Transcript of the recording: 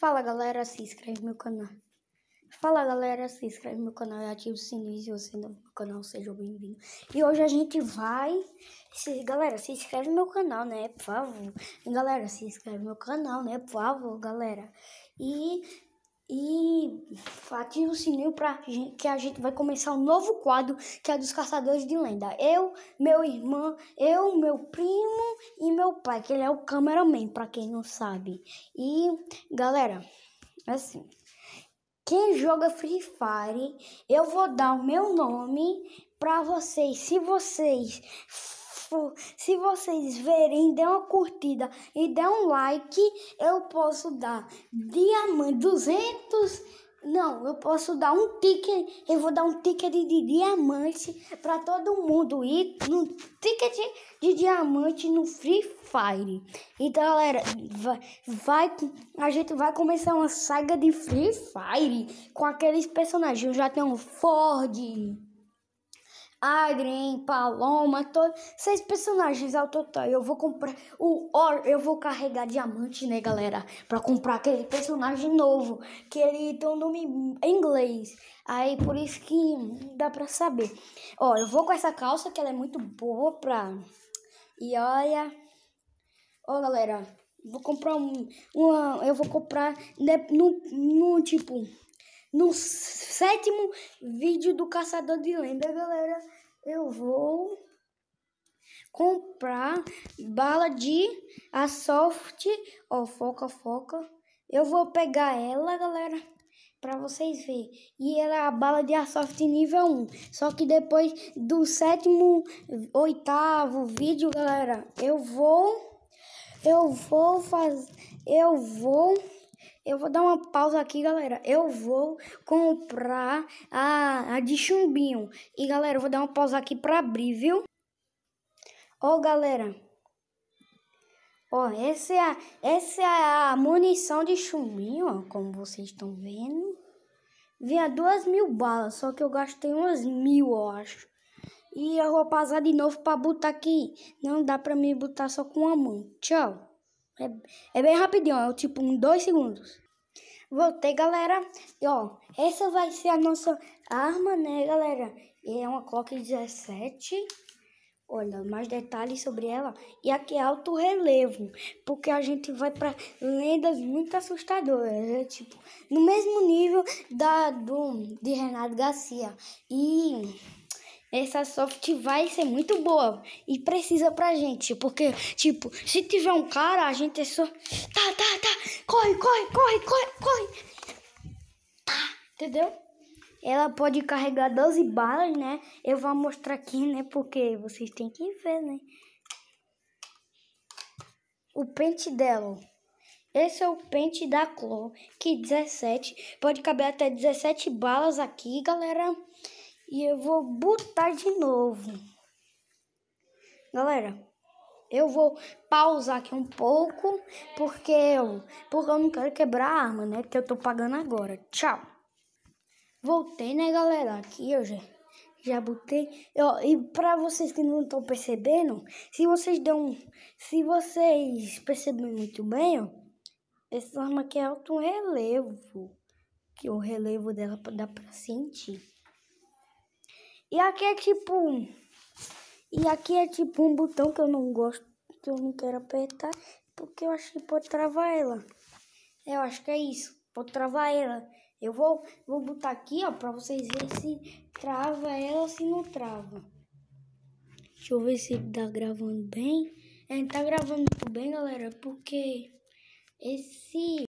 Fala galera, se inscreve no meu canal. Fala galera, se inscreve no meu canal e ativa o sininho se você é novo canal, seja bem-vindo. E hoje a gente vai. Se... Galera, se inscreve no meu canal, né? Por favor. E, galera, se inscreve no meu canal, né? Por favor, galera. E e ative o sininho para que a gente vai começar um novo quadro que é dos caçadores de lenda. Eu, meu irmão, eu, meu primo e meu pai, que ele é o cameraman, para quem não sabe. E galera, assim, quem joga Free Fire, eu vou dar o meu nome para vocês. Se vocês Tipo, se vocês verem, dê uma curtida e dê um like, eu posso dar diamante 200 não, eu posso dar um ticket, eu vou dar um ticket de diamante para todo mundo ir no ticket de diamante no Free Fire. Então, galera, vai, vai a gente vai começar uma saga de Free Fire com aqueles personagens. Eu já tenho Ford, Agren, Paloma, todos seis personagens ao total. Eu vou comprar o Or, eu vou carregar diamante, né, galera, para comprar aquele personagem novo, que ele tem um nome em inglês. Aí por isso que dá para saber. Ó, eu vou com essa calça que ela é muito boa pra E olha, ó, galera, vou comprar um, uma, eu vou comprar no, né, no tipo no sétimo vídeo do Caçador de Lenda, galera, eu vou comprar bala de soft ó, oh, foca, foca. Eu vou pegar ela, galera, pra vocês verem. E ela é a bala de soft nível 1. Só que depois do sétimo, oitavo vídeo, galera, eu vou... Eu vou fazer... Eu vou eu vou dar uma pausa aqui, galera. Eu vou comprar a, a de chumbinho. E, galera, eu vou dar uma pausa aqui pra abrir, viu? Ó, oh, galera. Ó, oh, essa, é a, essa é a munição de chumbinho, ó, como vocês estão vendo. Vinha duas mil balas, só que eu gastei umas mil, eu acho. E eu vou passar de novo pra botar aqui. Não dá pra me botar só com a mão. Tchau. É, é bem rapidinho, é tipo um, dois segundos. Voltei, galera. E, ó, essa vai ser a nossa arma, né, galera? E é uma Glock 17. Olha, mais detalhes sobre ela. E aqui é alto relevo, porque a gente vai para lendas muito assustadoras. É, Tipo, no mesmo nível da do, de Renato Garcia. E essa soft vai ser muito boa e precisa pra gente, porque, tipo, se tiver um cara, a gente é só. Tá, tá, tá, corre, corre, corre, corre, corre. Tá, entendeu? Ela pode carregar 12 balas, né? Eu vou mostrar aqui, né? Porque vocês têm que ver, né? O pente dela. Esse é o pente da Claw, que 17. Pode caber até 17 balas aqui, galera. E eu vou botar de novo. Galera, eu vou pausar aqui um pouco, porque eu, porque eu não quero quebrar a arma, né? Que eu tô pagando agora. Tchau. Voltei, né, galera? Aqui eu já, já botei. Eu, e pra vocês que não estão percebendo, se vocês dão. Se vocês perceberem muito bem, ó, essa arma aqui é alto relevo. Que o relevo dela dá pra sentir. E aqui é tipo. E aqui é tipo um botão que eu não gosto, que eu não quero apertar, porque eu acho que pode travar ela. Eu acho que é isso, pode travar ela. Eu vou, vou botar aqui, ó, pra vocês verem se trava ela ou se não trava. Deixa eu ver se tá gravando bem. É, tá gravando muito bem, galera, porque esse...